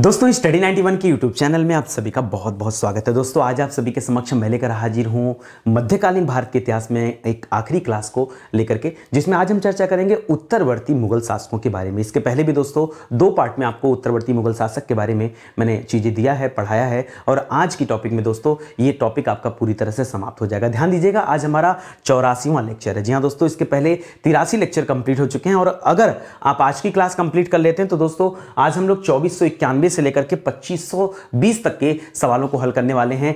दोस्तों स्टडी 91 के YouTube channel में आप सभी का बहुत बहुत स्वागत है दोस्तों आज आप सभी के समक्ष मैं लेकर हाजिर हूँ मध्यकालीन भारत के इतिहास में एक आखिरी क्लास को लेकर के जिसमें आज हम चर्चा करेंगे उत्तरवर्ती मुगल शासकों के बारे में इसके पहले भी दोस्तों दो पार्ट में आपको उत्तरवर्ती मुगल शासक के बारे में मैंने चीज़ें दिया है पढ़ाया है और आज की टॉपिक में दोस्तों ये टॉपिक आपका पूरी तरह से समाप्त हो जाएगा ध्यान दीजिएगा आज हमारा चौरासीवा लेक्चर है जी हाँ दोस्तों इसके पहले तिरासी लेक्चर कंप्लीट हो चुके हैं और अगर आप आज की क्लास कंप्लीट कर लेते हैं तो दोस्तों आज हम लोग चौबीस सौ इक्यानवे 1990 से लेकर के 2520 तक के सवालों को हल करने वाले हैं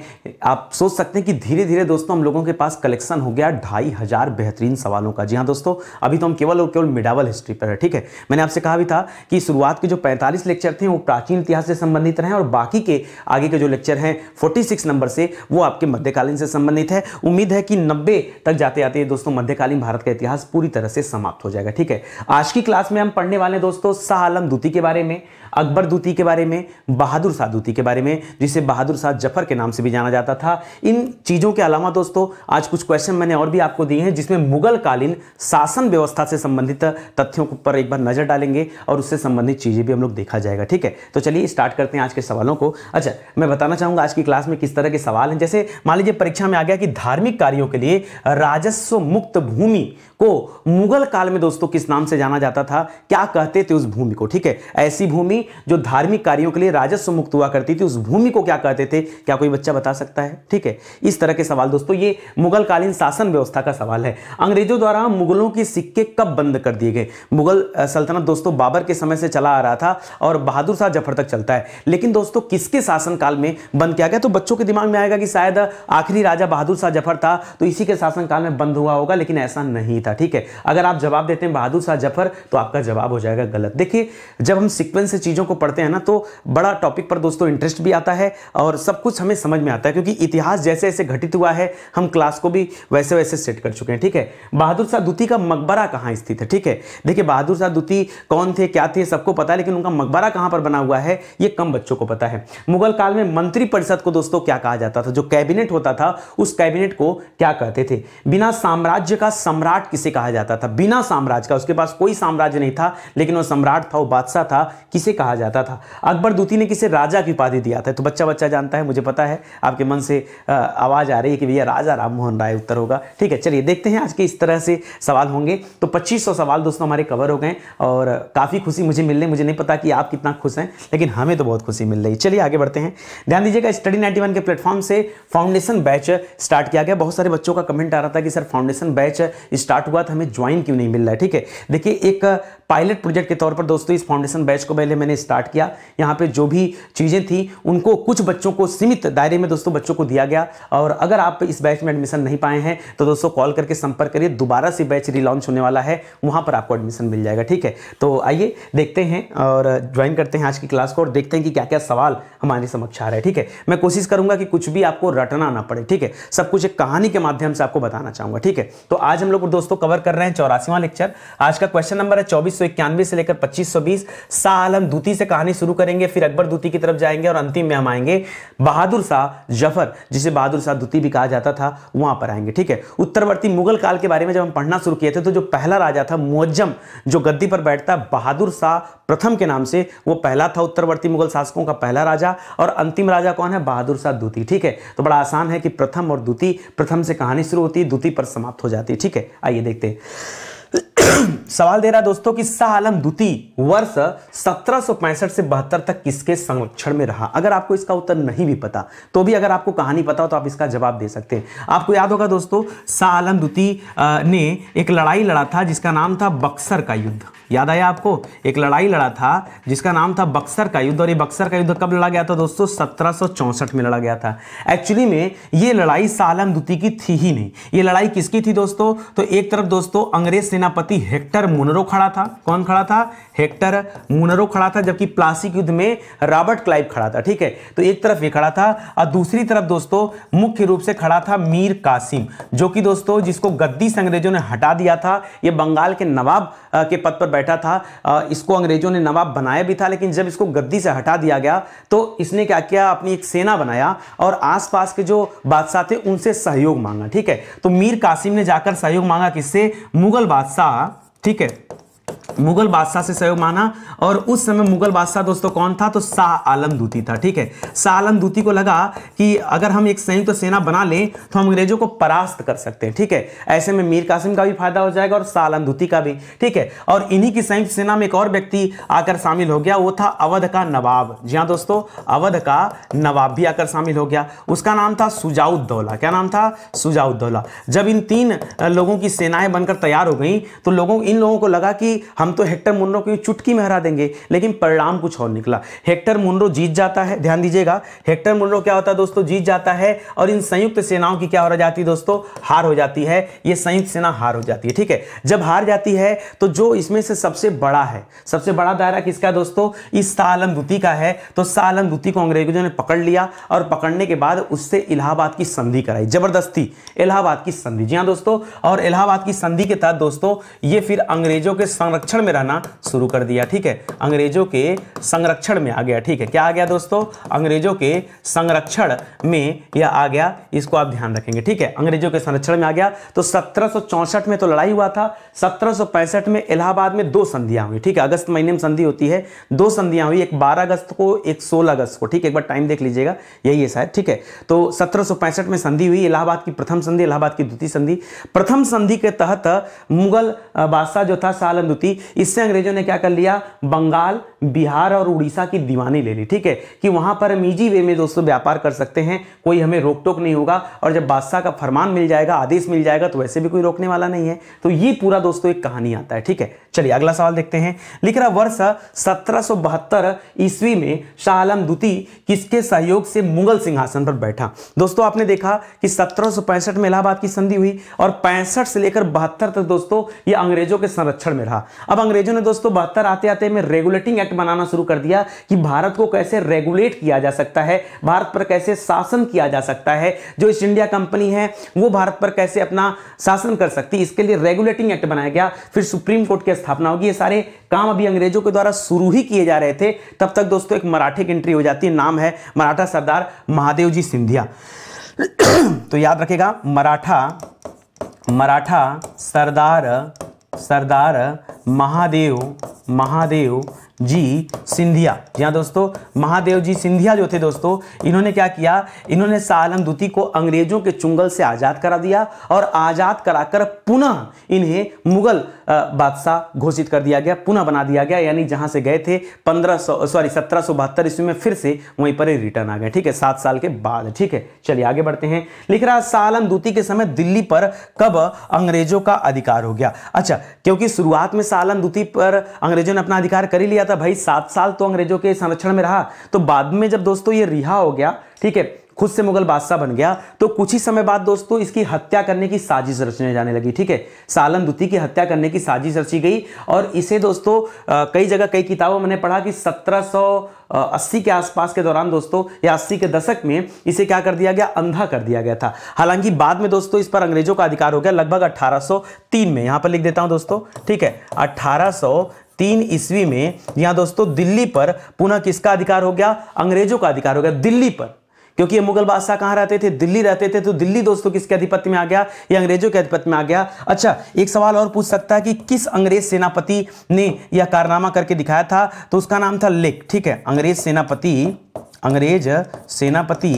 आप सोच सकते हैं कि धीरे धीरे दोस्तों हम लोगों के पास कलेक्शन हो गया ढाई हज़ार बेहतरीन सवालों का जी हाँ दोस्तों अभी तो हम केवल और केवल मिडावल हिस्ट्री पर है ठीक है मैंने आपसे कहा भी था कि शुरुआत के जो पैंतालीस लेक्चर थे वो प्राचीन इतिहास से संबंधित रहे और बाकी के आगे के जो लेक्चर हैं फोर्टी नंबर से वो आपके मध्यकालीन से संबंधित है उम्मीद है कि नब्बे तक जाते जाते दोस्तों मध्यकालीन भारत का इतिहास पूरी तरह से समाप्त हो जाएगा ठीक है आज की क्लास में हम पढ़ने वाले दोस्तों शाह आलम दूती के बारे में अकबर दूती के बारे बारे में बहादुर शाह दूती के बारे में जिसे बहादुर शाह जफर के नाम से भी जाना जाता था इन चीज़ों के अलावा दोस्तों आज कुछ क्वेश्चन मैंने और भी आपको दिए हैं जिसमें मुगल कालीन शासन व्यवस्था से संबंधित तथ्यों पर एक बार नज़र डालेंगे और उससे संबंधित चीज़ें भी हम लोग देखा जाएगा ठीक है तो चलिए स्टार्ट करते हैं आज के सवालों को अच्छा मैं बताना चाहूँगा आज की क्लास में किस तरह के सवाल हैं जैसे मान लीजिए परीक्षा में आ गया कि धार्मिक कार्यों के लिए राजस्व मुक्त भूमि को मुगल काल में दोस्तों किस नाम से जाना जाता था क्या कहते थे उस भूमि को ठीक है ऐसी भूमि जो धार्मिक कार्यों के लिए राजस्व मुक्त हुआ करती थी उस भूमि को क्या कहते थे क्या कोई बच्चा बता सकता है ठीक है इस तरह के सवाल दोस्तों ये मुगल कालीन शासन व्यवस्था का सवाल है अंग्रेजों द्वारा मुगलों के सिक्के कब बंद कर दिए गए मुगल सल्तनत दोस्तों बाबर के समय से चला आ रहा था और बहादुर शाह जफर तक चलता है लेकिन दोस्तों किसके शासनकाल में बंद किया गया तो बच्चों के दिमाग में आएगा कि शायद आखिरी राजा बहादुर शाह जफर था तो इसी के शासनकाल में बंद हुआ होगा लेकिन ऐसा नहीं था था ठीक है अगर आप जवाब देते हैं बहादुर शाह जफर तो आपका जवाब हो जाएगा गलत देखिए जब हम सिक्वेंस से चीज़ों को पढ़ते हैं ना तो बड़ा टॉपिक पर दोस्तों इंटरेस्ट भी आता है और सब कुछ हमें समझ में आता है क्योंकि इतिहास जैसे जैसे घटित हुआ है हम क्लास को भी वैसे वैसे सेट कर चुके हैं ठीक है बहादुर शाह द्वितीय का मकबरा कहाँ स्थित है ठीक है देखिए बहादुर शाह द्वितीय कौन थे क्या थे सबको पता है लेकिन उनका मकबरा कहाँ पर बना हुआ है ये कम बच्चों को पता है मुगल काल में मंत्रिपरिषद को दोस्तों क्या कहा जाता था जो कैबिनेट होता था उस कैबिनेट को क्या कहते थे बिना साम्राज्य का सम्राट किसे कहा जाता था बिना साम्राज्य का उसके पास कोई साम्राज्य नहीं था लेकिन वो सम्राट था वो बादशाह था किसे कहा जाता था अकबर दूती ने किसे राजा की उपाधि दिया था तो बच्चा बच्चा जानता है मुझे पता है आपके मन से आवाज़ आ रही है कि भैया राजा राम मोहन राय उत्तर होगा ठीक है चलिए देखते हैं आज के इस तरह से सवाल होंगे तो पच्चीस सवाल दोस्तों हमारे कवर हो गए और काफ़ी खुशी मुझे मिलने मुझे नहीं पता कि आप कितना खुश हैं लेकिन हमें तो बहुत खुशी मिल रही चलिए आगे बढ़ते हैं ध्यान दीजिएगा स्टडी नाइन्टी के प्लेटफॉर्म से फाउंडेशन बैच स्टार्ट किया गया बहुत सारे बच्चों का कमेंट आ रहा था कि सर फाउंडेशन बैच स्टार्ट हुआ था हमें ज्वाइन क्यों नहीं मिल रहा है ठीक है देखिए एक पायलट प्रोजेक्ट के तौर पर दोस्तों इस फाउंडेशन बैच को पहले मैंने स्टार्ट किया यहाँ पे जो भी चीज़ें थी उनको कुछ बच्चों को सीमित दायरे में दोस्तों बच्चों को दिया गया और अगर आप इस बैच में एडमिशन नहीं पाए हैं तो दोस्तों कॉल करके संपर्क करिए दोबारा से बैच रिलॉन्च होने वाला है वहाँ पर आपको एडमिशन मिल जाएगा ठीक है तो आइए देखते हैं और ज्वाइन करते हैं आज की क्लास को और देखते हैं कि क्या क्या सवाल हमारे समक्ष आ रहा है ठीक है मैं कोशिश करूँगा कि कुछ भी आपको रटना ना पड़े ठीक है सब कुछ एक कहानी के माध्यम से आपको बताना चाहूँगा ठीक है तो आज हम लोग दोस्तों कवर कर रहे हैं चौरासीवा लेक्चर आज का क्वेश्चन नंबर है चौबीस से लेकर पच्चीस सौ शाह आलम दूती से कहानी शुरू करेंगे फिर अकबर दूती की तरफ जाएंगे और अंतिम में हम आएंगे बहादुर शाह जफर जिसे बहादुर शाह दूती भी कहा जाता था वहां पर आएंगे ठीक है उत्तरवर्ती मुगल काल के बारे में जब हम पढ़ना शुरू किए थे तो जो पहला राजा था मुअज्जम जो गद्दी पर बैठता बहादुर शाह प्रथम के नाम से वो पहला था उत्तरवर्ती मुगल शासकों का पहला राजा और अंतिम राजा कौन है बहादुर शाह दूती ठीक है तो बड़ा आसान है कि प्रथम और दूती प्रथम से कहानी शुरू होती है दूती पर समाप्त हो जाती है ठीक है आइए आइए देखते सवाल दे रहा दोस्तों कि शाह आलम द्वितीय वर्ष सत्रह से बहत्तर तक किसके संरक्षण में रहा अगर आपको इसका उत्तर नहीं भी पता तो भी अगर आपको कहानी पता हो तो आप इसका जवाब दे सकते हैं आपको याद होगा दोस्तों शाह आलम द्वितीय ने एक लड़ाई लड़ा था जिसका नाम था बक्सर का युद्ध याद आया आपको एक लड़ाई लड़ा था जिसका नाम था बक्सर का युद्ध और ये बक्सर का युद्ध कब लड़ा गया था दोस्तों सत्रह में लड़ा गया था एक्चुअली में ये लड़ाई सालम दुती की थी ही नहीं ये लड़ाई किसकी थी दोस्तों तो एक तरफ दोस्तों अंग्रेज सेनापति हेक्टर मुनरो खड़ा था कौन खड़ा था हेक्टर मुनरो खड़ा था जबकि प्लासिक युद्ध में रॉबर्ट क्लाइव खड़ा था ठीक है तो एक तरफ ये खड़ा था और दूसरी तरफ दोस्तों मुख्य रूप से खड़ा था मीर कासिम जो कि दोस्तों जिसको गद्दी से अंग्रेजों ने हटा दिया था ये बंगाल के नवाब के पद पर बैठा था इसको अंग्रेजों ने नवाब बनाया भी था लेकिन जब इसको गद्दी से हटा दिया गया तो इसने क्या किया अपनी एक सेना बनाया और आसपास के जो बादशाह थे उनसे सहयोग मांगा ठीक है तो मीर कासिम ने जाकर सहयोग मांगा किससे मुगल बादशाह ठीक है मुगल बादशाह से सहयोग माना और उस समय मुगल बादशाह दोस्तों कौन था तो शाह आलम दूती था ठीक है शाह आलम दूती को लगा कि अगर हम एक संयुक्त तो सेना बना लें तो हम अंग्रेजों को परास्त कर सकते हैं ठीक है ऐसे में मीर कासिम का भी फायदा हो जाएगा और शाह आलम दूती का भी ठीक है और इन्हीं की संयुक्त सेना में एक और व्यक्ति आकर शामिल हो गया वो था अवध का नवाब जी हाँ दोस्तों अवध का नवाब भी आकर शामिल हो गया उसका नाम था सुजाउद्दौला क्या नाम था सुजाउद्दौला जब इन तीन लोगों की सेनाएं बनकर तैयार हो गई तो लोगों इन लोगों को लगा कि हम हम तो हेक्टर मुनरो की चुटकी में हरा देंगे लेकिन परिणाम कुछ और निकला हेक्टर मुनरो जीत जाता है ध्यान दीजिएगा हेक्टर मुनरो क्या होता है दोस्तों जीत जाता है और इन संयुक्त सेनाओं की क्या हो जाती है दोस्तों हार हो जाती है ये संयुक्त सेना हार हो जाती है ठीक है जब हार जाती है तो जो इसमें से सबसे बड़ा है सबसे बड़ा दायरा किसका दोस्तों इस सालम दुती का है तो सालम दुती को अंग्रेजों ने पकड़ लिया और पकड़ने के बाद उससे इलाहाबाद की संधि कराई जबरदस्ती इलाहाबाद की संधि जी हाँ दोस्तों और इलाहाबाद की संधि के तहत दोस्तों ये फिर अंग्रेजों के संरक्षण संरक्षण में रहना शुरू कर दिया ठीक है अंग्रेजों के संरक्षण में आ गया ठीक है क्या आ गया दोस्तों अंग्रेजों के संरक्षण में यह आ गया इसको आप ध्यान रखेंगे ठीक है अंग्रेजों के संरक्षण में आ गया तो सत्रह में तो लड़ाई हुआ था सत्रह में इलाहाबाद में दो संधियां हुई ठीक है अगस्त महीने में संधि होती है दो संधियां हुई एक बारह अगस्त को एक सोलह अगस्त को ठीक है एक बार टाइम देख लीजिएगा यही है शायद ठीक है तो सत्रह में संधि हुई इलाहाबाद की प्रथम संधि इलाहाबाद की द्वितीय संधि प्रथम संधि के तहत मुगल बादशाह जो था सालंदुती इससे अंग्रेजों ने क्या कर लिया बंगाल बिहार और उड़ीसा की दीवानी ले ली ठीक है कि वहां पर हम ईजी वे में दोस्तों व्यापार कर सकते हैं कोई हमें रोक टोक नहीं होगा और जब बादशाह का फरमान मिल जाएगा आदेश मिल जाएगा तो वैसे भी कोई रोकने वाला नहीं है तो ये पूरा दोस्तों एक कहानी आता है ठीक है चलिए अगला सवाल देखते हैं लिख रहा वर्ष सत्रह ईस्वी में शाह आलम द्वितीय किसके सहयोग से मुगल सिंहासन पर बैठा दोस्तों आपने देखा कि सत्रह में इलाहाबाद की संधि हुई और पैंसठ से लेकर बहत्तर तक दोस्तों ये अंग्रेजों के संरक्षण में रहा अब अंग्रेजों ने दोस्तों बहत्तर आते आते में रेगुलेटिंग एक्ट बनाना शुरू कर दिया कि भारत को कैसे रेगुलेट किया जा सकता है भारत पर कैसे शासन किया जा सकता है जो ईस्ट इंडिया कंपनी है वो भारत पर कैसे अपना शासन कर सकती इसके लिए रेगुलेटिंग एक्ट बनाया गया फिर सुप्रीम कोर्ट की स्थापना होगी ये सारे काम अभी अंग्रेजों के द्वारा शुरू ही किए जा रहे थे तब तक दोस्तों एक मराठे की एंट्री हो जाती है नाम है मराठा सरदार महादेव जी सिंधिया तो याद रखेगा मराठा मराठा सरदार सरदार महादेव महादेव जी सिंधिया जी हाँ दोस्तों महादेव जी सिंधिया जो थे दोस्तों इन्होंने क्या किया इन्होंने सालम दूती को अंग्रेजों के चुंगल से आज़ाद करा दिया और आज़ाद कराकर पुनः इन्हें मुगल बादशाह घोषित कर दिया गया पुनः बना दिया गया यानी जहां से गए थे पंद्रह सॉरी सत्रह सौ बहत्तर ईस्वी में फिर से वहीं पर रिटर्न आ गए ठीक है सात साल के बाद ठीक है चलिए आगे बढ़ते हैं लिख रहा सालम दूती के समय दिल्ली पर कब अंग्रेजों का अधिकार हो गया अच्छा क्योंकि शुरुआत में सालम दूती पर अंग्रेजों ने अपना अधिकार कर ही लिया था भाई सात साल तो अंग्रेजों के संरक्षण में रहा तो बाद में जब दोस्तों ये रिहा हो गया ठीक है खुद से मुगल बादशाह बन गया तो कुछ ही समय बाद दोस्तों इसकी हत्या करने की साजिश रचने जाने लगी ठीक है सालन दुती की हत्या करने की साजिश रची गई और इसे दोस्तों आ, कई जगह कई किताबों मैंने पढ़ा कि 1780 के आसपास के दौरान दोस्तों या 80 के दशक में इसे क्या कर दिया गया अंधा कर दिया गया था हालांकि बाद में दोस्तों इस पर अंग्रेजों का अधिकार हो गया लगभग 1803 में यहां पर लिख देता हूं दोस्तों ठीक है 1803 तीन ईस्वी में यहां दोस्तों दिल्ली पर पुनः किसका अधिकार हो गया अंग्रेजों का अधिकार हो गया दिल्ली पर क्योंकि ये मुगल बादशाह कहां रहते थे दिल्ली रहते थे तो दिल्ली दोस्तों किसके अधिपत्य में आ गया ये अंग्रेजों के अधिपत्य में आ गया अच्छा एक सवाल और पूछ सकता है कि किस अंग्रेज सेनापति ने यह कारनामा करके दिखाया था तो उसका नाम था लेक ठीक है अंग्रेज सेनापति अंग्रेज सेनापति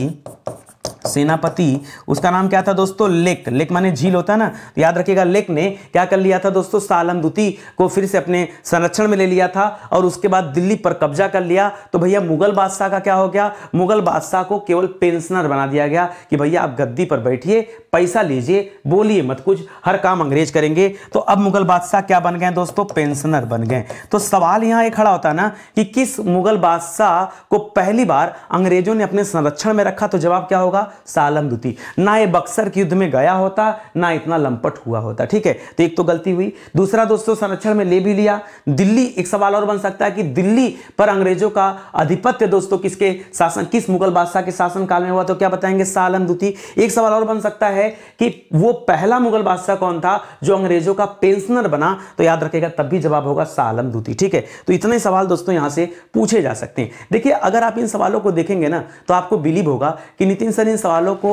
सेनापति उसका नाम क्या था दोस्तों लेक लेक माने झील होता है ना तो याद रखिएगा लेक ने क्या कर लिया था दोस्तों दुती को फिर से अपने संरक्षण में ले लिया था और उसके बाद दिल्ली पर कब्जा कर लिया तो भैया मुगल बादशाह का क्या हो गया मुगल बादशाह को केवल पेंशनर बना दिया गया कि भैया आप गद्दी पर बैठिए पैसा लीजिए बोलिए मत कुछ हर काम अंग्रेज करेंगे तो अब मुगल बादशाह क्या बन गए दोस्तों पेंशनर बन गए तो सवाल यहाँ खड़ा होता ना कि किस मुगल बादशाह को पहली बार अंग्रेजों ने अपने संरक्षण में रखा तो जवाब क्या होगा सालम दुती ना ये बक्सर के युद्ध में गया होता ना इतना लंपट हुआ होता ठीक है तो एक तो गलती हुई दूसरा दोस्तों संरक्षण में ले भी लिया दिल्ली एक सवाल और बन सकता है कि दिल्ली पर अंग्रेजों का आधिपत्य दोस्तों किसके शासन किस मुगल बादशाह के शासन काल में हुआ तो क्या बताएंगे सालम दुती एक सवाल और बन सकता है कि वो पहला मुगल बादशाह कौन था जो अंग्रेजों का पेंशनर बना तो याद रखेगा तब भी जवाब होगा सालम दुती ठीक है तो इतने सवाल दोस्तों यहां से पूछे जा सकते हैं देखिए अगर आप इन सवालों को देखेंगे ना तो आपको बिलीव होगा कि नितिन सर इन सवालों को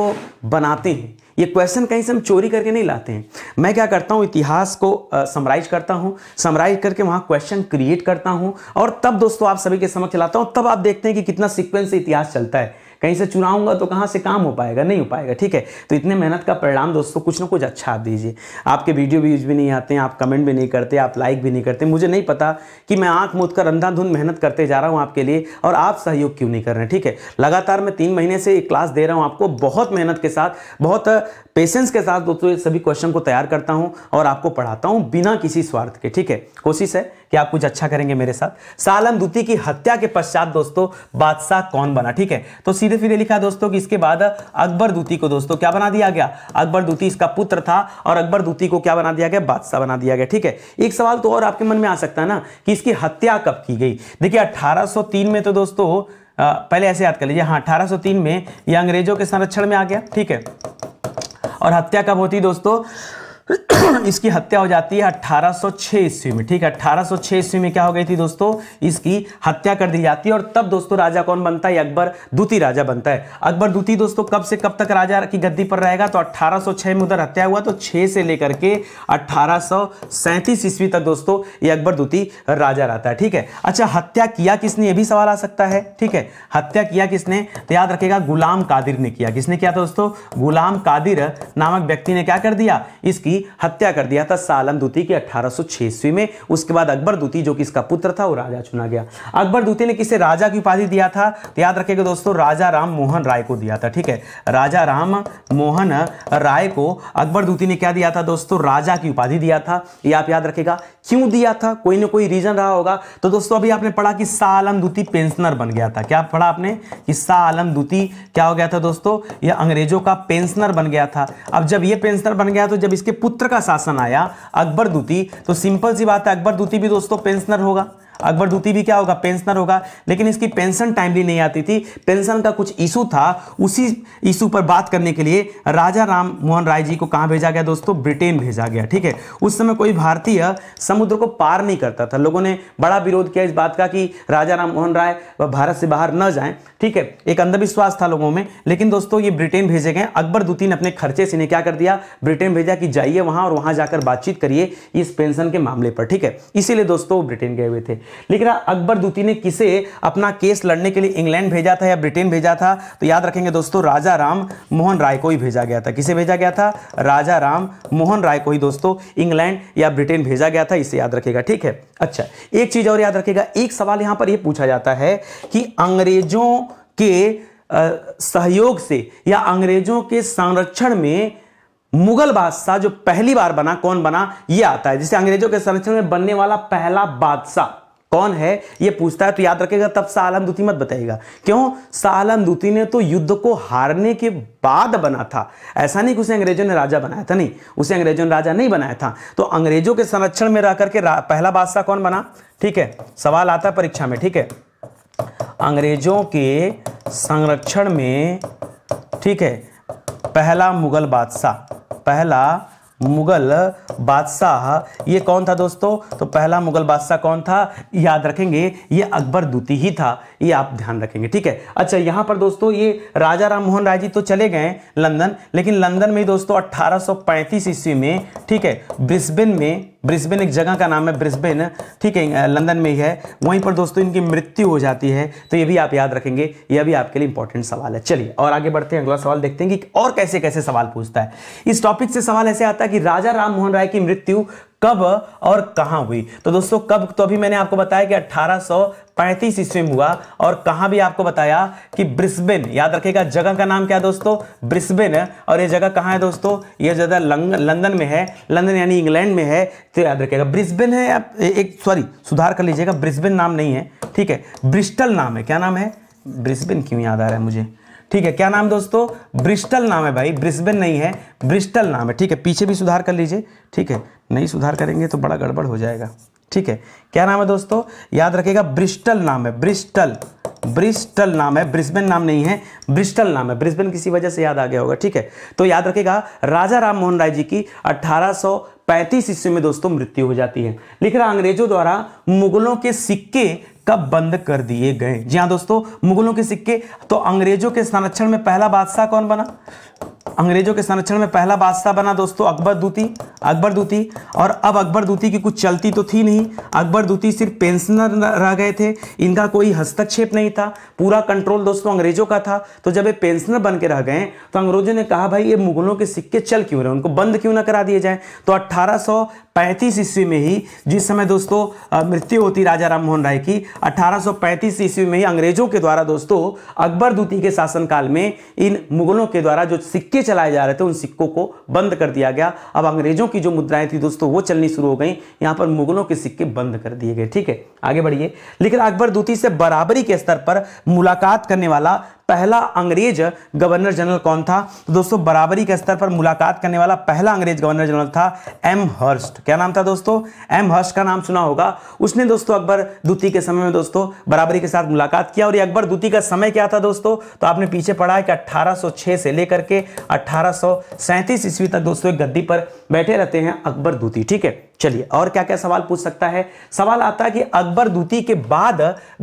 बनाते हैं ये क्वेश्चन कहीं से हम चोरी करके नहीं लाते हैं मैं क्या करता हूँ इतिहास को समराइज करता हूँ समराइज करके वहाँ क्वेश्चन क्रिएट करता हूँ और तब दोस्तों आप सभी के समक्ष लाता हूँ तब आप देखते हैं कि कितना सिक्वेंस इतिहास चलता है कहीं से चुराऊंगा तो कहाँ से काम हो पाएगा नहीं हो पाएगा ठीक है तो इतने मेहनत का परिणाम दोस्तों कुछ ना कुछ अच्छा आप दीजिए आपके वीडियो व्यूज भी नहीं आते हैं आप कमेंट भी नहीं करते आप लाइक भी नहीं करते मुझे नहीं पता कि मैं आँख मुद कर अंधाधुंध मेहनत करते जा रहा हूँ आपके लिए और आप सहयोग क्यों नहीं कर रहे हैं ठीक है लगातार मैं तीन महीने से क्लास दे रहा हूँ आपको बहुत मेहनत के साथ बहुत पेशेंस के साथ दोस्तों सभी क्वेश्चन को तैयार करता हूँ और आपको पढ़ाता हूँ बिना किसी स्वार्थ के ठीक है कोशिश है कि आप कुछ अच्छा करेंगे मेरे साथ सालम दूती की हत्या के पश्चात दोस्तों बादशाह कौन बना ठीक है तो सीधे सीधे लिखा दोस्तों कि इसके बाद अकबर दूती को दोस्तों क्या बना दिया गया अकबर दूती इसका पुत्र था और अकबर दूती को क्या बना दिया गया बादशाह बना दिया गया ठीक है एक सवाल तो और आपके मन में आ सकता है ना कि इसकी हत्या कब की गई देखिए अठारह में तो दोस्तों पहले ऐसे याद कर लीजिए हाँ अठारह में यह अंग्रेजों के संरक्षण में आ गया ठीक है और हत्या कब होती दोस्तों इसकी हत्या हो जाती है 1806 ईस्वी में ठीक है 1806 ईस्वी में क्या हो गई थी दोस्तों इसकी हत्या कर दी जाती है और तब दोस्तों राजा कौन बनता है अकबर दूती राजा बनता है अकबर दूती दोस्तों कब से कब तक राजा की गद्दी पर रहेगा तो 1806 में उधर हत्या हुआ तो 6 से लेकर के अट्ठारह ईस्वी तक दोस्तों ये अकबर दूती राजा रहता है ठीक है अच्छा हत्या किया किसने ये भी सवाल आ सकता है ठीक है हत्या किया किसने तो याद रखेगा गुलाम कादिर ने किया किसने किया था दोस्तों गुलाम कादिर नामक व्यक्ति ने क्या कर दिया इसकी की हत्या कर दिया था सालम दूती की अठारह ईस्वी में उसके बाद अकबर दूती जो कि इसका पुत्र था वो राजा चुना गया अकबर दूती ने किसे राजा की उपाधि दिया था याद रखेगा दोस्तों राजा राम मोहन राय को दिया था ठीक है राजा राम मोहन राय को अकबर दूती ने क्या दिया था दोस्तों राजा की उपाधि दिया था ये आप याद रखेगा क्यों दिया था कोई ना कोई रीजन रहा होगा तो दोस्तों अभी आपने पढ़ा कि सालम दूती पेंशनर बन गया था क्या पढ़ा आपने कि सालम दूती क्या हो गया था दोस्तों यह अंग्रेजों का पेंशनर बन गया था अब जब ये पेंशनर बन गया तो जब इसके पुत्र का शासन आया अकबर दूती तो सिंपल सी बात है अकबर दूती भी दोस्तों पेंशनर होगा अकबर दूती भी क्या होगा पेंशनर होगा लेकिन इसकी पेंशन टाइमली नहीं आती थी पेंशन का कुछ इशू था उसी इशू पर बात करने के लिए राजा राम मोहन राय जी को कहाँ भेजा गया दोस्तों ब्रिटेन भेजा गया ठीक है उस समय कोई भारतीय समुद्र को पार नहीं करता था लोगों ने बड़ा विरोध किया इस बात का कि राजा राम मोहन राय भारत से बाहर न जाए ठीक है एक अंधविश्वास था लोगों में लेकिन दोस्तों ये ब्रिटेन भेजे गए अकबर दूती ने अपने खर्चे से इन्हें क्या कर दिया ब्रिटेन भेजा कि जाइए वहां और वहां जाकर बातचीत करिए इस पेंशन के मामले पर ठीक है इसीलिए दोस्तों ब्रिटेन गए हुए थे लेकिन हाँ, अकबर दूती ने किसे अपना केस लड़ने के लिए इंग्लैंड भेजा था या ब्रिटेन भेजा था तो याद रखेंगे दोस्तों राजा राम मोहन राय को ही भेजा गया था किसे भेजा गया था राजा राम मोहन राय को ही दोस्तों इंग्लैंड या ब्रिटेन भेजा गया था इसे याद रखेगा ठीक है अच्छा एक चीज़ और याद रखेगा एक सवाल यहां पर यह पूछा जाता है कि अंग्रेजों के सहयोग से या अंग्रेजों के संरक्षण में मुगल बादशाह जो पहली बार बना कौन बना ये आता है जिसे अंग्रेजों के संरक्षण में बनने वाला पहला बादशाह कौन है ये पूछता है तो याद रखेगा तब सालम दूती मत बताएगा क्यों सालम दूती ने तो युद्ध को हारने के बाद बना था ऐसा नहीं कि उसे अंग्रेजों ने राजा बनाया था नहीं उसे अंग्रेजों ने राजा नहीं बनाया था तो अंग्रेजों के संरक्षण में रह करके पहला बादशाह कौन बना ठीक है सवाल आता है परीक्षा में ठीक है अंग्रेजों के संरक्षण में ठीक है पहला मुगल बादशाह पहला मुगल बादशाह ये कौन था दोस्तों तो पहला मुगल बादशाह कौन था याद रखेंगे ये अकबर दूती ही था ये आप ध्यान रखेंगे ठीक है अच्छा यहाँ पर दोस्तों ये राजा राम मोहन राय जी तो चले गए लंदन लेकिन लंदन में दोस्तों 1835 ईस्वी में ठीक है ब्रिस्बेन में ब्रिस्बेन एक जगह का नाम है ब्रिस्बेन ठीक है लंदन में ही है वहीं पर दोस्तों इनकी मृत्यु हो जाती है तो ये भी आप याद रखेंगे यह भी आपके लिए इंपॉर्टेंट सवाल है चलिए और आगे बढ़ते हैं अगला सवाल देखते हैं कि और कैसे कैसे सवाल पूछता है इस टॉपिक से सवाल ऐसे आता है कि राजा राम मोहन राय की मृत्यु कब और कहां हुई तो दोस्तों कब तो अभी मैंने आपको बताया कि अट्ठारह पैंतीस ईस्वी में हुआ और कहा भी आपको बताया कि ब्रिस्बेन याद रखेगा जगह का नाम क्या दोस्तों ब्रिस्बेन और ये जगह कहाँ है दोस्तों ये जगह लंदन में है लंदन यानी इंग्लैंड में है तो याद रखेगा ब्रिस्बेन है आप एक सॉरी सुधार कर लीजिएगा ब्रिस्बेन नाम नहीं है ठीक है ब्रिस्टल नाम है क्या नाम है ब्रिस्बेन क्यों याद आ रहा है मुझे ठीक है क्या नाम दोस्तों ब्रिस्टल नाम है भाई ब्रिस्बेन नहीं है ब्रिस्टल नाम है ठीक है पीछे भी सुधार कर लीजिए ठीक है नहीं सुधार करेंगे तो बड़ा गड़बड़ हो जाएगा ठीक है क्या नाम है दोस्तों याद रखेगा ब्रिस्टल नाम है ब्रिस्टल ब्रिस्टल नाम है ब्रिस्बेन नाम नहीं है ब्रिस्टल नाम है ब्रिस्बेन किसी वजह से याद आ गया होगा ठीक है तो याद रखेगा राजा राम मोहन राय जी की पैंतीस ईस्वी में दोस्तों मृत्यु हो जाती है लिख रहा अंग्रेजों द्वारा मुगलों के सिक्के कब बंद कर दिए गए जी हाँ दोस्तों मुगलों के सिक्के तो अंग्रेजों के संरक्षण में पहला बादशाह कौन बना अंग्रेजों के संरक्षण में पहला बादशाह बना दोस्तों अकबर दूती अकबर दूती और अब अकबर दूती की कुछ चलती तो थी नहीं अकबर दूती सिर्फ पेंशनर रह गए थे इनका कोई हस्तक्षेप नहीं था पूरा कंट्रोल दोस्तों अंग्रेजों का था तो जब ये पेंशनर बन के रह गए तो अंग्रेजों ने कहा भाई ये मुगलों के सिक्के चल क्यों रहे उनको बंद क्यों ना करा दिए जाए तो अट्ठारह पैंतीस ईस्वी में ही जिस समय दोस्तों मृत्यु होती राजा मोहन राय की 1835 ईस्वी में ही अंग्रेजों के द्वारा दोस्तों अकबर द्वितीय के शासनकाल में इन मुगलों के द्वारा जो सिक्के चलाए जा रहे थे उन सिक्कों को बंद कर दिया गया अब अंग्रेजों की जो मुद्राएं थी दोस्तों वो चलनी शुरू हो गई यहां पर मुगलों के सिक्के बंद कर दिए गए ठीक है आगे बढ़िए लेकिन अकबर द्वितीय से बराबरी के स्तर पर मुलाकात करने वाला पहला अंग्रेज गवर्नर जनरल कौन था तो दोस्तों बराबरी के स्तर पर मुलाकात करने वाला पहला अंग्रेज गवर्नर जनरल था एम हर्स्ट क्या नाम था दोस्तों एम हर्स्ट का नाम सुना होगा उसने दोस्तों अकबर द्वितीय के समय में दोस्तों बराबरी के साथ मुलाकात किया और ये अकबर द्वितीय का समय क्या था दोस्तों तो आपने पीछे पढ़ा है कि अट्ठारह से लेकर के अठारह ईस्वी तक दोस्तों एक गद्दी पर बैठे रहते हैं अकबर दूती ठीक है चलिए और क्या क्या सवाल पूछ सकता है सवाल आता है कि अकबर दूती के बाद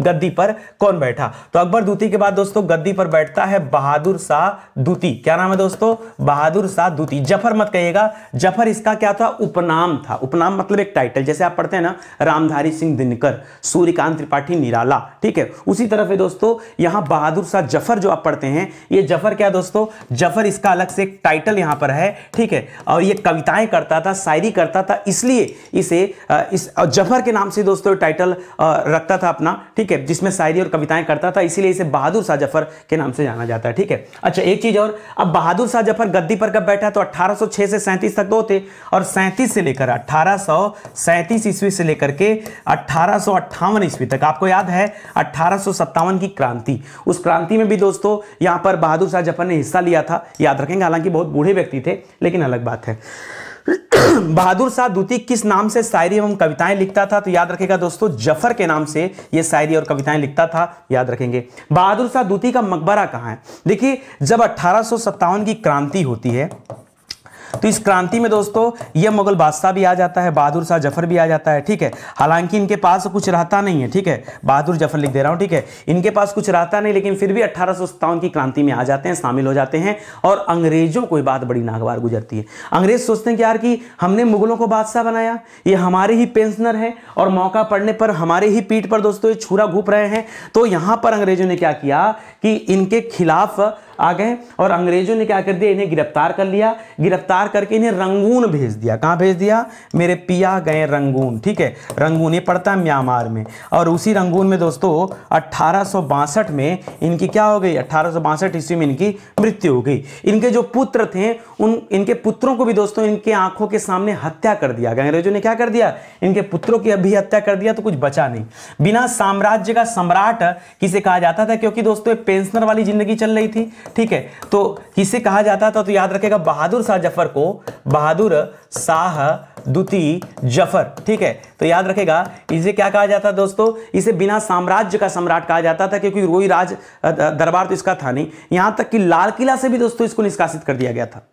गद्दी पर कौन बैठा तो अकबर दूती के बाद दोस्तों गद्दी पर बैठता है बहादुर शाह दूती क्या नाम है दोस्तों बहादुर शाह दूती जफर मत कहिएगा जफर इसका क्या था उपनाम था उपनाम मतलब एक टाइटल जैसे आप पढ़ते हैं ना रामधारी सिंह दिनकर सूर्यकांत त्रिपाठी निराला ठीक है उसी तरफ है दोस्तों यहां बहादुर शाह जफर जो आप पढ़ते हैं ये जफर क्या दोस्तों जफर इसका अलग से एक टाइटल यहां पर है ठीक है और ये कविता कविताएं करता था शायरी करता था इसलिए इसे इस जफर के नाम से दोस्तों टाइटल रखता था अपना ठीक है जिसमें शायरी और कविताएं करता था इसीलिए इसे बहादुर शाह जफर के नाम से जाना जाता है ठीक है अच्छा एक चीज़ और अब बहादुर शाह जफर गद्दी पर कब बैठा तो 1806 से सैंतीस तक दो तो थे और सैंतीस से लेकर अट्ठारह ईस्वी से लेकर के अट्ठारह ईस्वी तक आपको याद है अट्ठारह की क्रांति उस क्रांति में भी दोस्तों यहां पर बहादुर शाह जफर ने हिस्सा लिया था याद रखेंगे हालांकि बहुत बूढ़े व्यक्ति थे लेकिन अलग बात है बहादुर शाह दूती किस नाम से शायरी एवं कविताएं लिखता था तो याद रखेगा दोस्तों जफर के नाम से ये शायरी और कविताएं लिखता था याद रखेंगे बहादुर शाह दूती का मकबरा कहाँ है देखिए जब अट्ठारह की क्रांति होती है तो इस क्रांति में दोस्तों यह मुगल बादशाह भी आ जाता है बहादुर शाह जफर भी आ जाता है ठीक है हालांकि इनके पास कुछ रहता नहीं है ठीक है बहादुर जफर लिख दे रहा हूं ठीक है इनके पास कुछ रहता नहीं लेकिन फिर भी अट्ठारह की क्रांति में आ जाते हैं शामिल हो जाते हैं और अंग्रेजों को बात बड़ी नागवार गुजरती है अंग्रेज सोचते हैं कि यार कि हमने मुगलों को बादशाह बनाया ये हमारे ही पेंशनर है और मौका पड़ने पर हमारे ही पीठ पर दोस्तों ये छुरा घूप रहे हैं तो यहां पर अंग्रेजों ने क्या किया कि इनके खिलाफ आ गए और अंग्रेजों ने क्या कर दिया इन्हें गिरफ्तार कर लिया गिरफ्तार करके इन्हें रंगून भेज दिया कहाँ भेज दिया मेरे पिया गए रंगून ठीक है रंगून ये पड़ता है म्यांमार में और उसी रंगून में दोस्तों अट्ठारह में इनकी क्या हो गई अट्ठारह ईस्वी में इनकी मृत्यु हो गई इनके जो पुत्र थे उन इनके पुत्रों को भी दोस्तों इनके आंखों के सामने हत्या कर दिया गया अंग्रेजों ने क्या कर दिया इनके पुत्रों की अभी हत्या कर दिया तो कुछ बचा नहीं बिना साम्राज्य का सम्राट किसे कहा जाता था क्योंकि दोस्तों एक पेंशनर वाली जिंदगी चल रही थी ठीक है तो किसे कहा जाता था तो याद रखेगा बहादुर शाह जफर को बहादुर शाह द्वितीय जफर ठीक है तो याद रखेगा इसे क्या कहा जाता दोस्तों इसे बिना साम्राज्य का सम्राट कहा जाता था क्योंकि रोई राज दरबार तो इसका था नहीं यहां तक कि लाल किला से भी दोस्तों इसको निष्कासित कर दिया गया था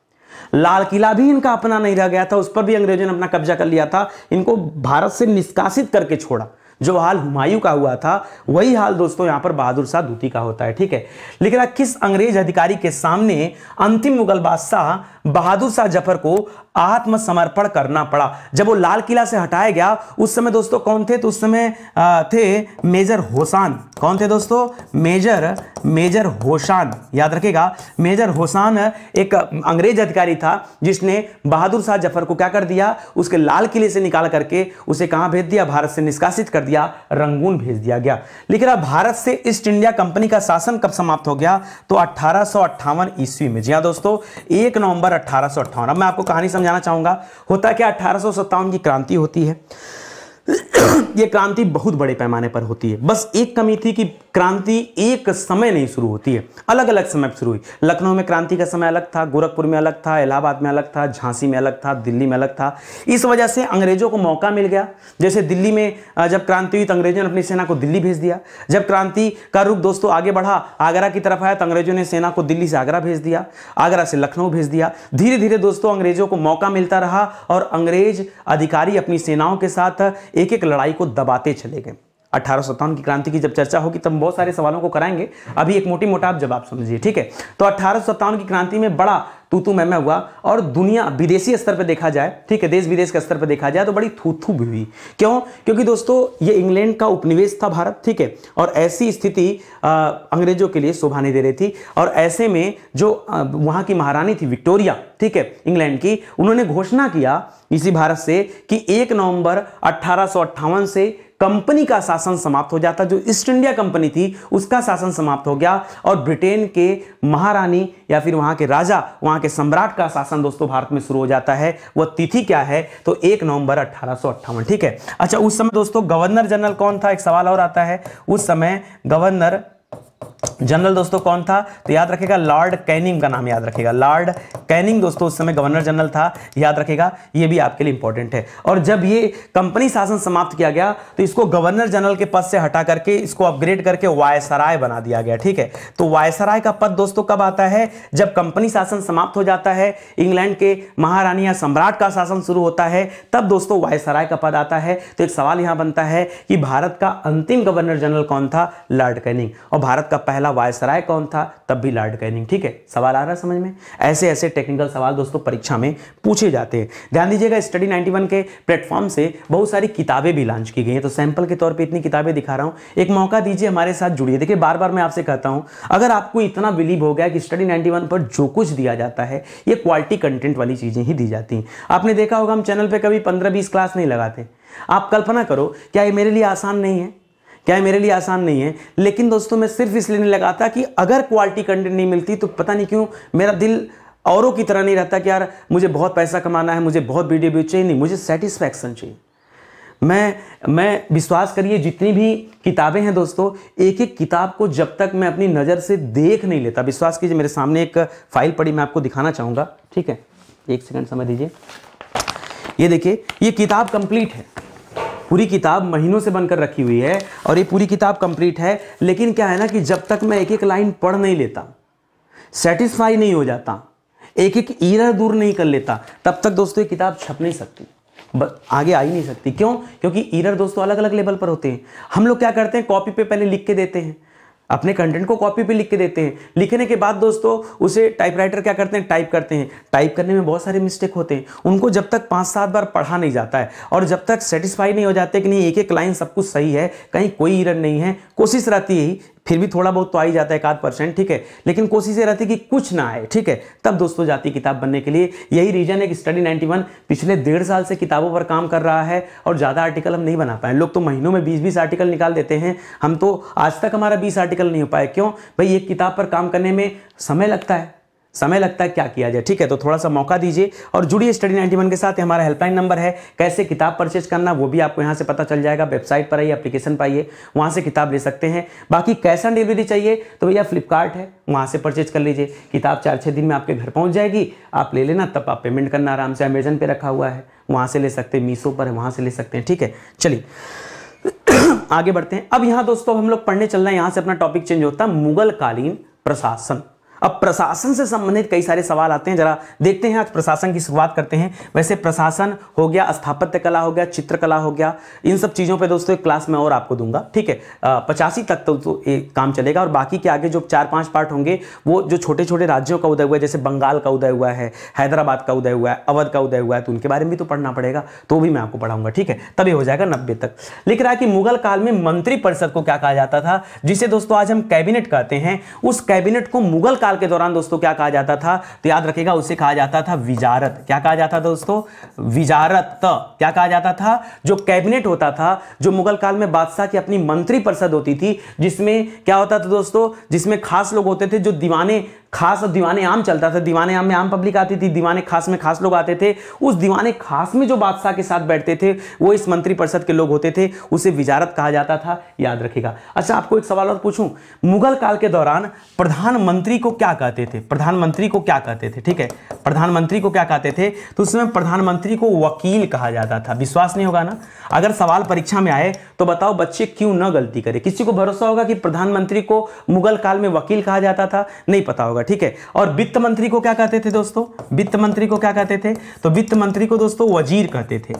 लाल किला भी इनका अपना नहीं रह गया था उस पर भी अंग्रेजों ने अपना कब्जा कर लिया था इनको भारत से निष्कासित करके छोड़ा जो हाल हुमायूं का हुआ था वही हाल दोस्तों यहां पर बहादुर शाह दूती का होता है ठीक है लेकिन किस अंग्रेज अधिकारी के सामने अंतिम मुगल बादशाह बहादुर शाह जफर को आत्मसमर्पण करना पड़ा जब वो लाल किला से हटाया गया उस समय दोस्तों कौन थे तो उस समय थे मेजर होसान कौन थे दोस्तों मेजर मेजर होशान याद रखेगा मेजर होसान एक अंग्रेज अधिकारी था जिसने बहादुर शाह जफर को क्या कर दिया उसके लाल किले से निकाल करके उसे कहां भेज दिया भारत से निष्कासित कर दिया रंगून भेज दिया गया लेकिन अब भारत से ईस्ट इंडिया कंपनी का शासन कब समाप्त हो गया तो अठारह ईस्वी में जी हाँ दोस्तों एक नवंबर अठारह अब मैं आपको कहानी समझाना चाहूंगा होता क्या अठारह की क्रांति होती है ये क्रांति बहुत बड़े पैमाने पर होती है बस एक कमी थी कि क्रांति एक समय नहीं शुरू होती है अलग अलग समय पर शुरू हुई लखनऊ में क्रांति का समय अलग था गोरखपुर में अलग था इलाहाबाद में अलग था झांसी में अलग था दिल्ली में अलग था इस वजह से अंग्रेजों को मौका मिल गया जैसे दिल्ली में जब क्रांति हुई तो अंग्रेजों ने अपनी सेना को दिल्ली भेज दिया जब क्रांति का रूप दोस्तों आगे बढ़ा आगरा की तरफ आया तो अंग्रेजों ने सेना को दिल्ली से आगरा भेज दिया आगरा से लखनऊ भेज दिया धीरे धीरे दोस्तों अंग्रेजों को मौका मिलता रहा और अंग्रेज अधिकारी अपनी सेनाओं के साथ एक एक लड़ाई को दबाते चले गए अठारह की क्रांति की जब चर्चा होगी तब बहुत सारे सवालों को कराएंगे अभी एक मोटी मोटा आप जवाब समझिए ठीक है तो अठारह की क्रांति में बड़ा तू तू मैं हुआ और दुनिया विदेशी स्तर पर देखा जाए ठीक है देश विदेश के स्तर पर देखा जाए तो बड़ी थूथू भी हुई क्यों क्योंकि दोस्तों ये इंग्लैंड का उपनिवेश था भारत ठीक है और ऐसी स्थिति अंग्रेजों के लिए शोभा दे रही थी और ऐसे में जो वहां की महारानी थी विक्टोरिया ठीक है इंग्लैंड की उन्होंने घोषणा किया इसी भारत से कि एक नवंबर अठारह से कंपनी का शासन समाप्त हो जाता जो ईस्ट इंडिया कंपनी थी उसका शासन समाप्त हो गया और ब्रिटेन के महारानी या फिर वहां के राजा वहां के सम्राट का शासन दोस्तों भारत में शुरू हो जाता है वह तिथि क्या है तो एक नवंबर अट्ठारह ठीक है अच्छा उस समय दोस्तों गवर्नर जनरल कौन था एक सवाल और आता है उस समय गवर्नर जनरल दोस्तों कौन था तो याद रखेगा लॉर्ड कैनिंग का नाम याद रखेगा लॉर्ड कैनिंग दोस्तों उस समय गवर्नर जनरल था याद रखेगा ये भी आपके लिए इंपॉर्टेंट है और जब ये कंपनी शासन समाप्त किया गया तो इसको गवर्नर जनरल के पद से हटा करके इसको अपग्रेड करके वायसराय बना दिया गया ठीक है तो वायसराय का पद दोस्तों कब आता है जब कंपनी शासन समाप्त हो जाता है इंग्लैंड के महारानी या सम्राट का शासन शुरू होता है तब दोस्तों वायसराय का पद आता है तो एक सवाल यहां बनता है कि भारत का अंतिम गवर्नर जनरल कौन था लॉर्ड कैनिंग और भारत का पहला वायसराय कौन था तब भी लॉर्ड कैनिंग ठीक है सवाल आ रहा समझ में ऐसे ऐसे टेक्निकल सवाल दोस्तों परीक्षा में पूछे जाते हैं ध्यान दीजिएगा स्टडी 91 के प्लेटफॉर्म से बहुत सारी किताबें भी लॉन्च की गई हैं तो सैंपल के तौर पर इतनी किताबें दिखा रहा हूँ एक मौका दीजिए हमारे साथ जुड़िए देखिए बार बार मैं आपसे कहता हूँ अगर आपको इतना बिलीव हो गया कि स्टडी नाइन्टी पर जो कुछ दिया जाता है ये क्वालिटी कंटेंट वाली चीज़ें ही दी जाती हैं आपने देखा होगा हम चैनल पर कभी पंद्रह बीस क्लास नहीं लगाते आप कल्पना करो क्या ये मेरे लिए आसान नहीं है क्या है मेरे लिए आसान नहीं है लेकिन दोस्तों मैं सिर्फ इसलिए नहीं लगा था कि अगर क्वालिटी कंटेंट नहीं मिलती तो पता नहीं क्यों मेरा दिल औरों की तरह नहीं रहता कि यार मुझे बहुत पैसा कमाना है मुझे बहुत वीडियो व्यू चाहिए नहीं मुझे सेटिस्फैक्शन चाहिए मैं मैं विश्वास करिए जितनी भी किताबें हैं दोस्तों एक एक किताब को जब तक मैं अपनी नज़र से देख नहीं लेता विश्वास कीजिए मेरे सामने एक फाइल पड़ी मैं आपको दिखाना चाहूँगा ठीक है एक सेकंड समय दीजिए ये देखिए ये किताब कंप्लीट है पूरी किताब महीनों से बनकर रखी हुई है और ये पूरी किताब कंप्लीट है लेकिन क्या है ना कि जब तक मैं एक एक लाइन पढ़ नहीं लेता सेटिस्फाई नहीं हो जाता एक एक ईरा दूर नहीं कर लेता तब तक दोस्तों ये किताब छप नहीं सकती आगे आ ही नहीं सकती क्यों क्योंकि ईरर दोस्तों अलग अलग लेवल पर होते हैं हम लोग क्या करते हैं कॉपी पे पहले लिख के देते हैं अपने कंटेंट को कॉपी पे लिख के देते हैं लिखने के बाद दोस्तों उसे टाइपराइटर क्या करते हैं टाइप करते हैं टाइप करने में बहुत सारे मिस्टेक होते हैं उनको जब तक पाँच सात बार पढ़ा नहीं जाता है और जब तक सेटिस्फाई नहीं हो जाते कि नहीं एक एक लाइन सब कुछ सही है कहीं कोई इरन नहीं है कोशिश रहती है फिर भी थोड़ा बहुत तो आ ही जाता है एक आध परसेंट ठीक है लेकिन कोशिश ये रहती है कि कुछ ना आए ठीक है तब दोस्तों जाती किताब बनने के लिए यही रीजन है कि स्टडी 91 पिछले डेढ़ साल से किताबों पर काम कर रहा है और ज़्यादा आर्टिकल हम नहीं बना पाए लोग तो महीनों में बीस बीस आर्टिकल निकाल देते हैं हम तो आज तक हमारा बीस आर्टिकल नहीं हो पाया क्यों भाई एक किताब पर काम करने में समय लगता है समय लगता है क्या किया जाए ठीक है तो थोड़ा सा मौका दीजिए और जुड़िए स्टडी नाइन्टी वन के साथ हमारा हेल्पलाइन नंबर है कैसे किताब परचेज करना वो भी आपको यहाँ से पता चल जाएगा वेबसाइट पर आइए एप्लीकेशन पर आइए वहाँ से किताब ले सकते हैं बाकी कैश ऑन डिलीवरी चाहिए तो भैया फ्लिपकार्ट है वहाँ से परचेज कर लीजिए किताब चार छः दिन में आपके घर पहुँच जाएगी आप ले लेना तब आप पेमेंट करना आराम से अमेजन पर रखा हुआ है वहाँ से ले सकते हैं मीशो पर है वहाँ से ले सकते हैं ठीक है चलिए आगे बढ़ते हैं अब यहाँ दोस्तों हम लोग पढ़ने चल रहे हैं यहाँ से अपना टॉपिक चेंज होता है मुगल कालीन प्रशासन अब प्रशासन से संबंधित कई सारे सवाल आते हैं जरा देखते हैं आज प्रशासन की शुरुआत करते हैं वैसे प्रशासन हो गया स्थापत्य कला हो गया चित्रकला हो गया इन सब चीज़ों पर दोस्तों एक क्लास में और आपको दूंगा ठीक है पचासी तक तो, तो एक काम चलेगा और बाकी के आगे जो चार पांच पार्ट होंगे वो जो छोटे छोटे राज्यों का उदय हुआ है जैसे बंगाल का उदय हुआ है हैदराबाद का उदय हुआ है अवध का उदय हुआ है तो उनके बारे में भी तो पढ़ना पड़ेगा तो भी मैं आपको पढ़ाऊंगा ठीक है तभी हो जाएगा नब्बे तक लिख रहा है कि मुगल काल में मंत्रिपरिषद को क्या कहा जाता था जिसे दोस्तों आज हम कैबिनेट कहते हैं उस कैबिनेट को मुगल काल काल के दौरान दोस्तों क्या कहा जाता था तो याद रखेगा उसे कहा जाता था विजारत क्या कहा जाता था दोस्तों विजारत क्या कहा जाता था जो कैबिनेट होता था जो मुगल काल में बादशाह की अपनी मंत्री परिषद होती थी जिसमें क्या होता था दोस्तों जिसमें खास लोग होते थे जो दीवाने खास और दीवाने आम चलता था दीवाने आम में आम पब्लिक आती थी दीवाने खास में खास लोग आते थे उस दीवाने खास में जो बादशाह के साथ बैठते थे वो इस मंत्री परिषद के लोग होते थे उसे विजारत कहा जाता था याद रखेगा अच्छा आपको एक सवाल और पूछूं मुगल काल के दौरान प्रधानमंत्री को क्या क्या कहते थे प्रधानमंत्री को क्या कहते थे ठीक है प्रधानमंत्री को क्या कहते थे तो उस समय प्रधानमंत्री को वकील कहा जाता था विश्वास नहीं होगा ना अगर सवाल परीक्षा में आए तो बताओ बच्चे क्यों ना गलती करे किसी को भरोसा होगा कि प्रधानमंत्री को मुगल काल में वकील कहा जाता था नहीं पता होगा ठीक है और वित्त मंत्री को क्या कहते थे दोस्तों वित्त मंत्री को क्या कहते थे तो वित्त मंत्री को दोस्तों वजीर कहते थे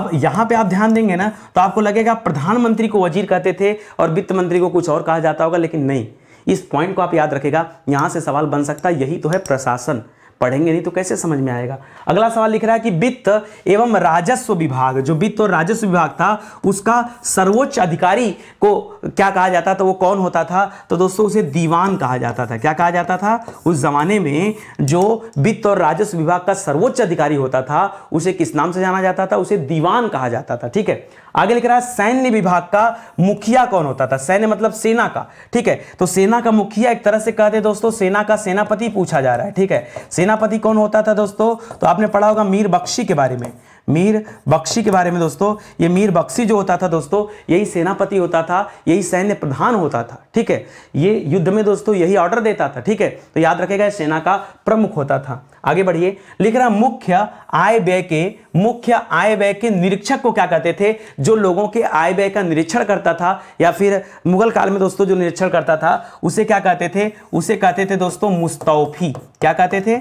अब यहां पर आप ध्यान देंगे ना तो आपको लगेगा प्रधानमंत्री को वजीर कहते थे और वित्त मंत्री को कुछ और कहा जाता होगा लेकिन नहीं इस पॉइंट को आप याद रखेगा यहाँ से सवाल बन सकता है यही तो है प्रशासन पढ़ेंगे नहीं तो कैसे समझ में आएगा अगला सवाल लिख रहा है कि वित्त एवं राजस्व विभाग जो वित्त और राजस्व विभाग था उसका सर्वोच्च अधिकारी को क्या कहा जाता था वो कौन होता था तो दोस्तों उसे दीवान कहा जाता था क्या कहा जाता था उस जमाने में जो वित्त और राजस्व विभाग का सर्वोच्च अधिकारी होता था उसे किस नाम से जाना जाता था उसे दीवान कहा जाता था ठीक है आगे लिख रहा है सैन्य विभाग का मुखिया कौन होता था सैन्य मतलब सेना का ठीक है तो सेना का मुखिया एक तरह से कहते दोस्तों सेना का सेनापति पूछा जा रहा है ठीक है सेनापति कौन होता था दोस्तों तो आपने पढ़ा होगा मीर बख्शी के बारे में मीर बख्शी के बारे में दोस्तों ये मीर बख्शी जो होता था दोस्तों यही सेनापति होता था यही सैन्य प्रधान होता था ठीक है ये युद्ध में दोस्तों यही ऑर्डर देता था ठीक है तो याद रखेगा सेना का प्रमुख होता था आगे बढ़िए लिख रहा मुख्य आय व्यय के मुख्य आय व्यय के निरीक्षक को क्या कहते थे जो लोगों के आय व्यय का निरीक्षण करता था या फिर मुगल काल में दोस्तों जो निरीक्षण करता था उसे क्या कहते थे उसे कहते थे दोस्तों मुस्तौफी क्या कहते थे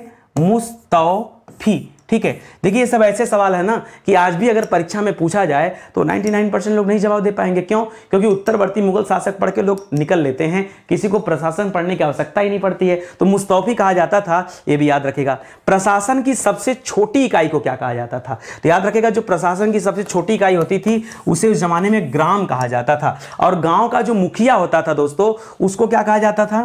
मुस्तौफी ठीक है देखिए ये सब ऐसे सवाल है ना कि आज भी अगर परीक्षा में पूछा जाए तो 99 परसेंट लोग नहीं जवाब दे पाएंगे क्यों क्योंकि उत्तरवर्ती मुगल शासक पढ़ के लोग निकल लेते हैं किसी को प्रशासन पढ़ने की आवश्यकता ही नहीं पड़ती है तो मुस्तौफी कहा जाता था ये भी याद रखेगा प्रशासन की सबसे छोटी इकाई को क्या कहा जाता था तो याद रखेगा जो प्रशासन की सबसे छोटी इकाई होती थी उसे उस जमाने में ग्राम कहा जाता था और गाँव का जो मुखिया होता था दोस्तों उसको क्या कहा जाता था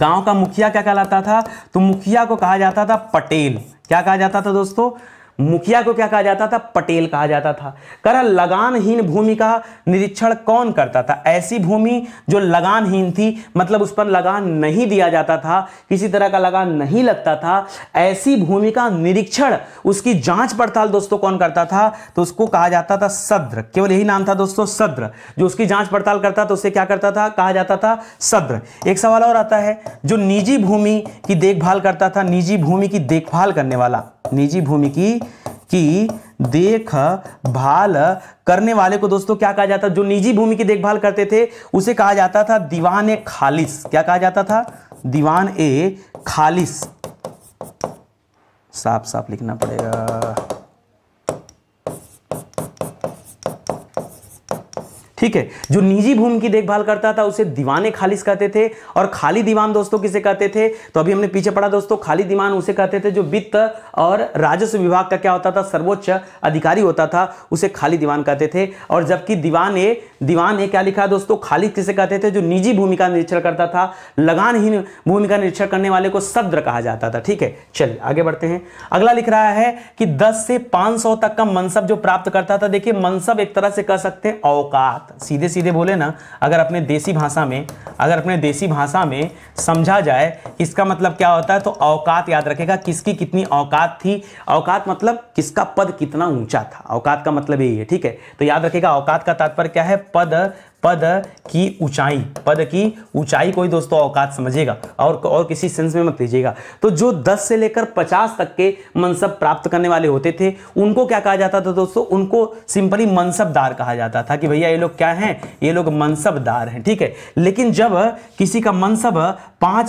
गांव का मुखिया क्या कहलाता था तो मुखिया को कहा जाता था पटेल क्या कहा जाता था दोस्तों मुखिया को क्या कहा जाता था पटेल कहा जाता था करा लगानहीन भूमि का निरीक्षण कौन करता था ऐसी भूमि जो लगानहीन थी मतलब उस पर लगान नहीं दिया जाता था किसी तरह का लगान नहीं लगता था ऐसी भूमि का निरीक्षण उसकी जांच पड़ताल दोस्तों कौन करता था तो उसको कहा जाता था सद्र केवल यही नाम था दोस्तों सद्र जो उसकी जांच पड़ताल करता तो उसे क्या करता था कहा जाता था सद्र एक सवाल और आता है जो निजी भूमि की देखभाल करता था निजी भूमि की देखभाल करने वाला निजी भूमि की की देखभाल करने वाले को दोस्तों क्या कहा जाता जो निजी भूमि की देखभाल करते थे उसे कहा जाता था दीवान ए खालिस क्या कहा जाता था दीवान ए खालिस साफ साफ लिखना पड़ेगा ठीक है जो निजी भूमि की देखभाल करता था उसे दीवाने खालिज कहते थे और खाली दीवान दोस्तों किसे कहते थे तो अभी हमने पीछे पढ़ा दोस्तों खाली दीवान उसे कहते थे जो वित्त और राजस्व विभाग का क्या होता था सर्वोच्च अधिकारी होता था उसे खाली दीवान कहते थे और जबकि दीवान ए दीवान ए क्या लिखा दोस्तों खालिद किसे कहते थे जो निजी भूमि का निरीक्षण करता था लगानहीन भूमि का निरीक्षण करने वाले को सद्र कहा जाता था ठीक है चलिए आगे बढ़ते हैं अगला लिख रहा है कि दस से पांच तक का मनसब जो प्राप्त करता था देखिए मनसब एक तरह से कह सकते हैं औकात सीधे सीधे बोले ना अगर अपने देसी भाषा में अगर अपने देसी भाषा में समझा जाए इसका मतलब क्या होता है तो औकात याद रखेगा किसकी कितनी औकात थी औकात मतलब किसका पद कितना ऊंचा था औकात का मतलब यही है ठीक है तो याद रखेगा औकात का तात्पर्य क्या है पद पद की ऊंचाई पद की ऊंचाई को ही दोस्तों औकात समझिएगा और और किसी सेंस में मत लीजिएगा तो जो 10 से लेकर 50 तक के मनसब प्राप्त करने वाले होते थे उनको क्या कहा जाता था दोस्तों उनको सिंपली मनसबदार कहा जाता था कि भैया ये लोग क्या हैं ये लोग मनसबदार हैं ठीक है लेकिन जब किसी का मनसब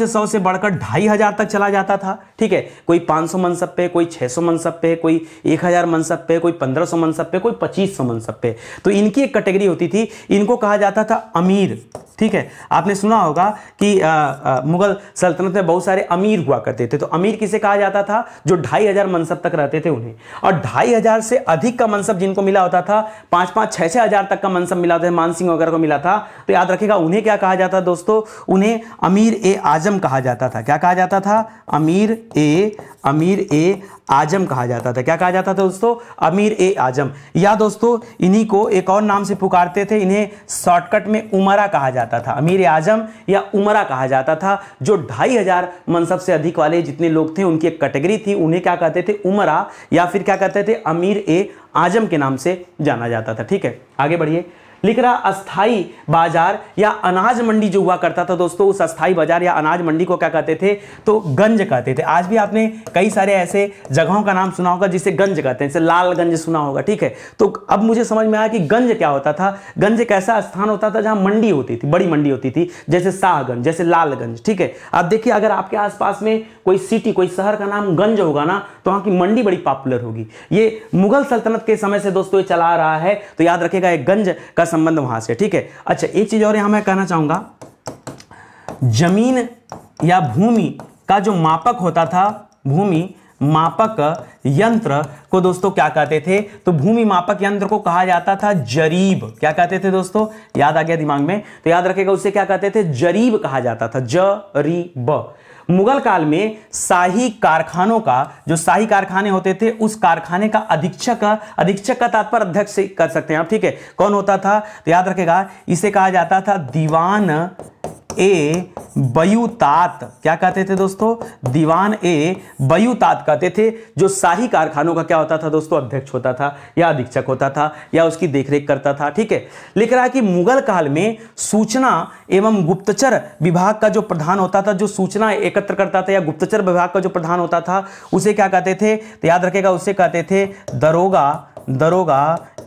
सौ से बढ़कर ढाई हजार तक चला जाता था ठीक है कोई सौ मनसब पे कोई सौ मनसब पे कोई हजार मनसब पे कोई सौ मनसब पे कोई सौ मनसब पे तो इनकी एक कैटेगरी होती थी इनको कहा बोला जाता था अमीर ठीक है आपने सुना होगा कि आ, आ, मुगल सल्तनत में बहुत सारे अमीर हुआ करते थे तो अमीर किसे कहा जाता था जो ढाई हजार मनसब तक रहते थे उन्हें और ढाई हजार से अधिक का मनसब जिनको मिला होता था पांच पांच छह छह हजार तक का मनसब मिला था है मान सिंह वगैरह को मिला था तो याद रखेगा उन्हें क्या कहा जाता दोस्तों उन्हें अमीर ए आजम कहा जाता था क्या कहा जाता था अमीर ए अमीर ए आजम कहा जाता था क्या कहा जाता था दोस्तों अमीर ए आजम या दोस्तों इन्हीं को एक और नाम से पुकारते थे इन्हें शॉर्टकट में उमरा कहा जाता था अमीर ए आजम या उमरा कहा जाता था जो ढाई हजार मनसब से अधिक वाले जितने लोग थे उनकी एक कैटेगरी थी उन्हें क्या कहते थे उमरा या फिर क्या कहते थे अमीर ए आजम के नाम से जाना जाता था ठीक है आगे बढ़िए लिख रहा अस्थाई बाजार या अनाज मंडी जो हुआ करता था दोस्तों उस अस्थाई बाजार या अनाज मंडी को क्या कहते थे तो गंज कहते थे आज भी आपने कई सारे ऐसे जगहों का नाम सुना होगा जिसे गंज कहते हैं जैसे लालगंज सुना होगा ठीक है तो अब मुझे समझ में आया कि गंज क्या होता था गंज एक ऐसा स्थान होता था जहां मंडी होती थी बड़ी मंडी होती थी जैसे शाहगंज जैसे लालगंज ठीक है अब देखिए अगर आपके आसपास में कोई सिटी कोई शहर का नाम गंज होगा ना तो वहां की मंडी बड़ी पॉपुलर होगी ये मुगल सल्तनत के समय से दोस्तों चला रहा है तो याद रखेगा गंज का संबंध वहां से ठीक है अच्छा एक चीज और यहां मैं कहना चाहूंगा जमीन या भूमि का जो मापक होता था भूमि मापक यंत्र को दोस्तों क्या कहते थे तो भूमि मापक यंत्र को कहा जाता था जरीब क्या कहते थे दोस्तों याद आ गया दिमाग में तो याद रखेगा उसे क्या कहते थे जरीब कहा जाता था जरीब मुगल काल में शाही कारखानों का जो शाही कारखाने होते थे उस कारखाने का अधीक्षक अधीक्षक का तात्पर्य अध्यक्ष कर सकते हैं आप ठीक है कौन होता था तो याद रखेगा इसे कहा जाता था दीवान ए बयुतात क्या कहते थे दोस्तों दीवान ए बयुतात कहते थे जो शाही कारखानों का क्या होता था दोस्तों अध्यक्ष होता था या अधीक्षक होता था या उसकी देखरेख करता था ठीक है लिख रहा है कि मुगल काल में सूचना एवं गुप्तचर विभाग का जो प्रधान होता था जो सूचना एकत्र करता था या गुप्तचर विभाग का जो प्रधान होता था उसे क्या कहते थे तो याद रखेगा उसे कहते थे दरोगा दरोगा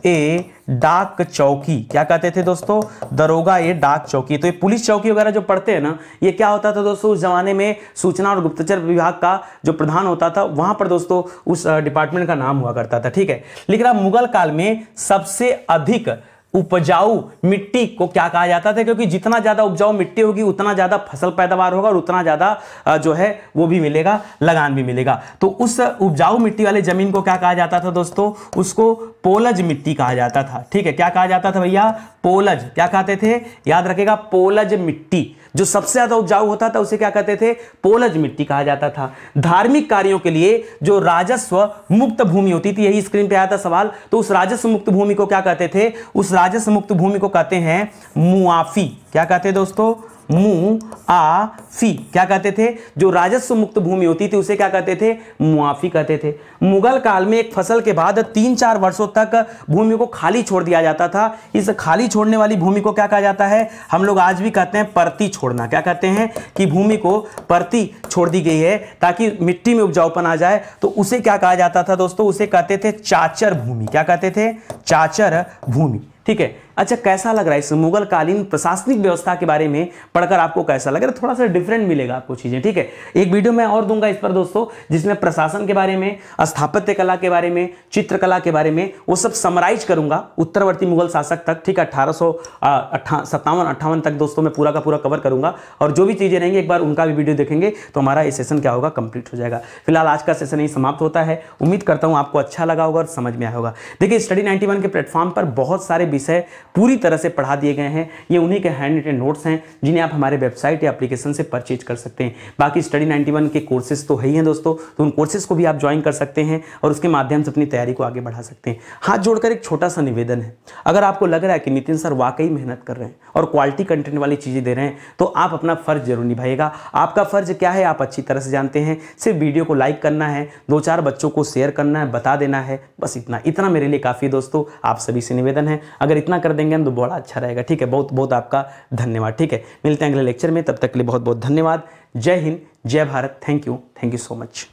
ए डाक चौकी क्या कहते थे दोस्तों दरोगा ए डाक चौकी तो ये पुलिस चौकी वगैरह जो पढ़ते हैं ना ये क्या होता था दोस्तों उस जमाने में सूचना और गुप्तचर विभाग का जो प्रधान होता था वहां पर दोस्तों उस डिपार्टमेंट का नाम हुआ करता था ठीक है लेकिन अब मुगल काल में सबसे अधिक उपजाऊ मिट्टी को क्या कहा जाता था क्योंकि जितना ज़्यादा उपजाऊ मिट्टी होगी उतना ज़्यादा फसल पैदावार होगा और उतना ज़्यादा जो है वो भी मिलेगा लगान भी मिलेगा तो उस उपजाऊ मिट्टी वाले ज़मीन को क्या कहा जाता था दोस्तों उसको पोलज मिट्टी कहा जाता था ठीक है क्या कहा जाता था भैया पोलज क्या कहते थे याद रखेगा पोलज मिट्टी जो सबसे ज्यादा उपजाऊ होता था उसे क्या कहते थे पोलज मिट्टी कहा जाता था धार्मिक कार्यों के लिए जो राजस्व मुक्त भूमि होती थी यही स्क्रीन पे आया था सवाल तो उस राजस्व मुक्त भूमि को क्या कहते थे उस राजस्व मुक्त भूमि को कहते हैं मुआफी क्या कहते हैं दोस्तों मु आ फी क्या कहते थे जो राजस्व मुक्त भूमि होती थी उसे क्या कहते थे मुआफी कहते थे मुगल काल में एक फसल के बाद तीन चार वर्षों तक भूमि को खाली छोड़ दिया जाता था इस खाली छोड़ने वाली भूमि को क्या कहा जाता है हम लोग आज भी कहते हैं परती छोड़ना क्या कहते हैं कि भूमि को परती छोड़ दी गई है ताकि मिट्टी में उपजाऊपन आ जाए तो उसे क्या कहा जाता था दोस्तों उसे कहते थे चाचर भूमि क्या कहते थे चाचर भूमि ठीक है अच्छा कैसा लग रहा है इस मुगल कालीन प्रशासनिक व्यवस्था के बारे में पढ़कर आपको कैसा लग रहा है थोड़ा सा डिफरेंट मिलेगा आपको चीज़ें ठीक है एक वीडियो मैं और दूंगा इस पर दोस्तों जिसमें प्रशासन के बारे में स्थापत्य कला के बारे में चित्रकला के बारे में वो सब समराइज करूंगा उत्तरवर्ती मुगल शासक तक ठीक है अट्ठारह सौ अट्ठावन तक दोस्तों में पूरा का पूरा कवर करूंगा और जो भी चीज़ें रहेंगी एक बार उनका भी वीडियो देखेंगे तो हमारा ये सेशन क्या होगा कंप्लीट हो जाएगा फिलहाल आज का सेशन ही समाप्त होता है उम्मीद करता हूँ आपको अच्छा लगा होगा और समझ में आया होगा देखिए स्टडी नाइन्टी के प्लेटफॉर्म पर बहुत सारे विषय पूरी तरह से पढ़ा दिए गए हैं ये उन्हीं के हैंड रिटेन नोट्स हैं जिन्हें आप हमारे वेबसाइट या एप्लीकेशन से परचेज कर सकते हैं बाकी स्टडी नाइन्टी के कोर्सेज तो है ही हैं दोस्तों तो उन कोर्सेज को भी आप ज्वाइन कर सकते हैं और उसके माध्यम से अपनी तैयारी को आगे बढ़ा सकते हैं हाथ जोड़कर एक छोटा सा निवेदन है अगर आपको लग रहा है कि नितिन सर वाकई मेहनत कर रहे हैं और क्वालिटी कंटेंट वाली चीज़ें दे रहे हैं तो आप अपना फ़र्ज जरूर निभाएगा आपका फ़र्ज क्या है आप अच्छी तरह से जानते हैं सिर्फ वीडियो को लाइक करना है दो चार बच्चों को शेयर करना है बता देना है बस इतना इतना मेरे लिए काफ़ी दोस्तों आप सभी से निवेदन है अगर इतना कर देंगे हम तो बड़ा अच्छा रहेगा ठीक है बहुत बहुत आपका धन्यवाद ठीक है मिलते हैं अगले लेक्चर में तब तक के लिए बहुत बहुत धन्यवाद जय हिंद जय Bharat thank you thank you so much